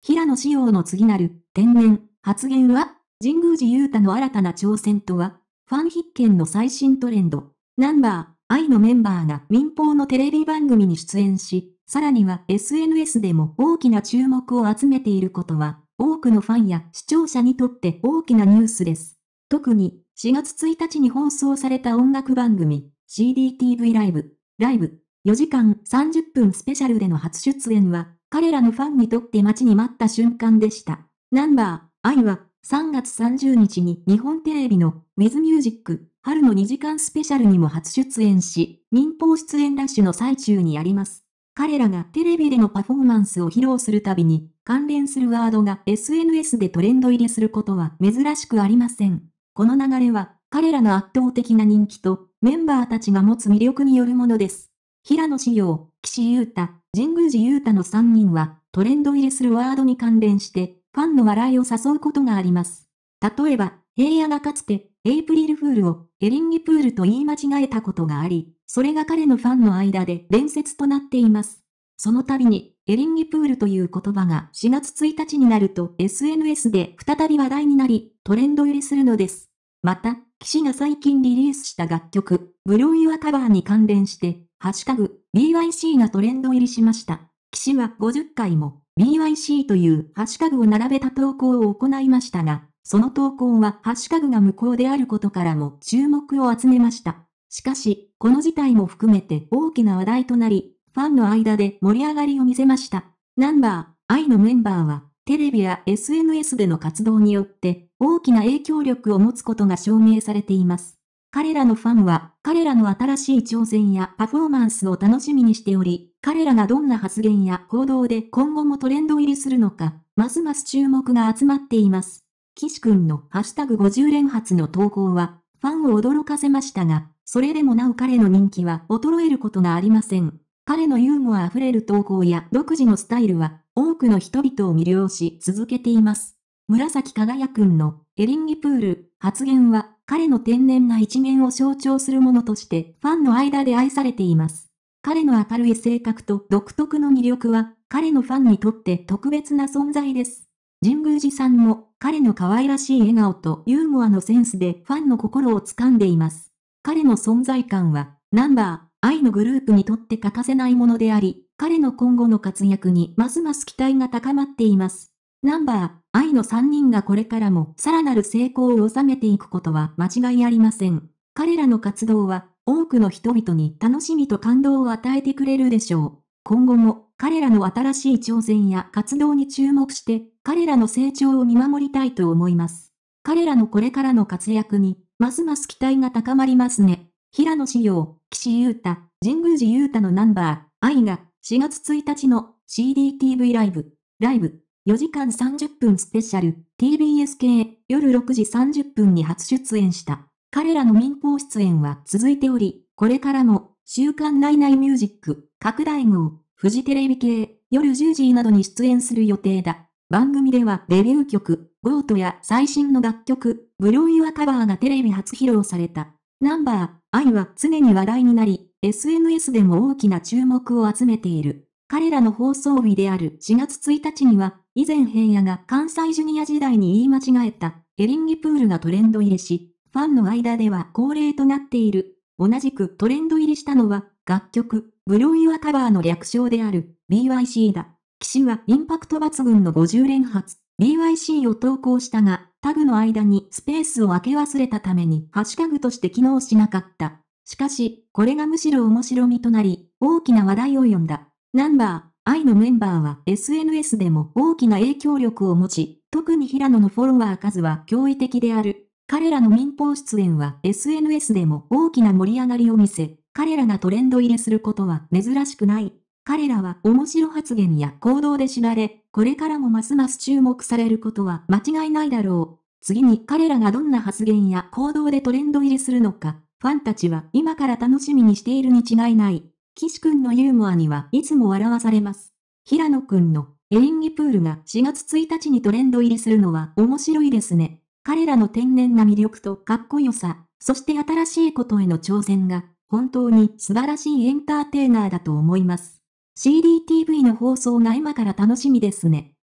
平野志陽の次なる、天然、発言は、神宮寺雄太の新たな挑戦とは、ファン必見の最新トレンド、ナンバー、愛のメンバーが民放のテレビ番組に出演し、さらには SNS でも大きな注目を集めていることは、多くのファンや視聴者にとって大きなニュースです。特に、4月1日に放送された音楽番組、CDTV ライブ、ライブ、4時間30分スペシャルでの初出演は、彼らのファンにとって待ちに待った瞬間でした。ナンバー、愛は、3月30日に日本テレビの With Music 春の2時間スペシャルにも初出演し、民放出演ラッシュの最中にあります。彼らがテレビでのパフォーマンスを披露するたびに、関連するワードが SNS でトレンド入りすることは珍しくありません。この流れは、彼らの圧倒的な人気と、メンバーたちが持つ魅力によるものです。平野志陽、岸優太、神宮寺優太の3人は、トレンド入りするワードに関連して、ファンの笑いを誘うことがあります。例えば、平野がかつて、エイプリルフールを、エリンギプールと言い間違えたことがあり、それが彼のファンの間で伝説となっています。その度に、エリンギプールという言葉が4月1日になると SNS で再び話題になり、トレンド入りするのです。また、騎士が最近リリースした楽曲、ブロイユアカバーに関連して、ハッシュタグ、BYC がトレンド入りしました。騎士は50回も、BYC というハッシュタグを並べた投稿を行いましたが、その投稿はハッシュタグが無効であることからも注目を集めました。しかし、この事態も含めて大きな話題となり、ファンの間で盛り上がりを見せました。ナンバー、I のメンバーは、テレビや SNS での活動によって大きな影響力を持つことが証明されています。彼らのファンは、彼らの新しい挑戦やパフォーマンスを楽しみにしており、彼らがどんな発言や行動で今後もトレンド入りするのか、ますます注目が集まっています。岸くんのハッシュタグ50連発の投稿は、ファンを驚かせましたが、それでもなお彼の人気は衰えることがありません。彼のユーモア溢れる投稿や独自のスタイルは、多くの人々を魅了し続けています。紫輝くんのエリンギプール発言は彼の天然な一面を象徴するものとしてファンの間で愛されています。彼の明るい性格と独特の魅力は彼のファンにとって特別な存在です。神宮寺さんも彼の可愛らしい笑顔とユーモアのセンスでファンの心を掴んでいます。彼の存在感はナンバー、愛のグループにとって欠かせないものであり、彼の今後の活躍にますます期待が高まっています。ナンバー、愛の3人がこれからもさらなる成功を収めていくことは間違いありません。彼らの活動は多くの人々に楽しみと感動を与えてくれるでしょう。今後も彼らの新しい挑戦や活動に注目して彼らの成長を見守りたいと思います。彼らのこれからの活躍にますます期待が高まりますね。平野志陽、岸優太、神宮寺優太のナンバー、愛が4月1日の CDTV ライブ、ライブ。4時間30分スペシャル TBS 系夜6時30分に初出演した。彼らの民放出演は続いており、これからも週刊ナイナイミュージック拡大号フジテレビ系夜10時などに出演する予定だ。番組ではデビュー曲、ゴートや最新の楽曲、ブロイワカバーがテレビ初披露された。ナンバー、愛は常に話題になり、SNS でも大きな注目を集めている。彼らの放送日である4月1日には、以前平野が関西ジュニア時代に言い間違えた、エリンギプールがトレンド入りし、ファンの間では恒例となっている。同じくトレンド入りしたのは、楽曲、ブローイワカバーの略称である、BYC だ。騎士はインパクト抜群の50連発、BYC を投稿したが、タグの間にスペースを空け忘れたためにハッシュタグとして機能しなかった。しかし、これがむしろ面白みとなり、大きな話題を呼んだ。ナンバー愛のメンバーは SNS でも大きな影響力を持ち、特に平野のフォロワー数は驚異的である。彼らの民放出演は SNS でも大きな盛り上がりを見せ、彼らがトレンド入れすることは珍しくない。彼らは面白発言や行動で知られ、これからもますます注目されることは間違いないだろう。次に彼らがどんな発言や行動でトレンド入りするのか、ファンたちは今から楽しみにしているに違いない。岸くんのユーモアにはいつも笑わされます。平野くんの演技プールが4月1日にトレンド入りするのは面白いですね。彼らの天然な魅力とかっこよさ、そして新しいことへの挑戦が本当に素晴らしいエンターテイナーだと思います。CDTV の放送が今から楽しみですね。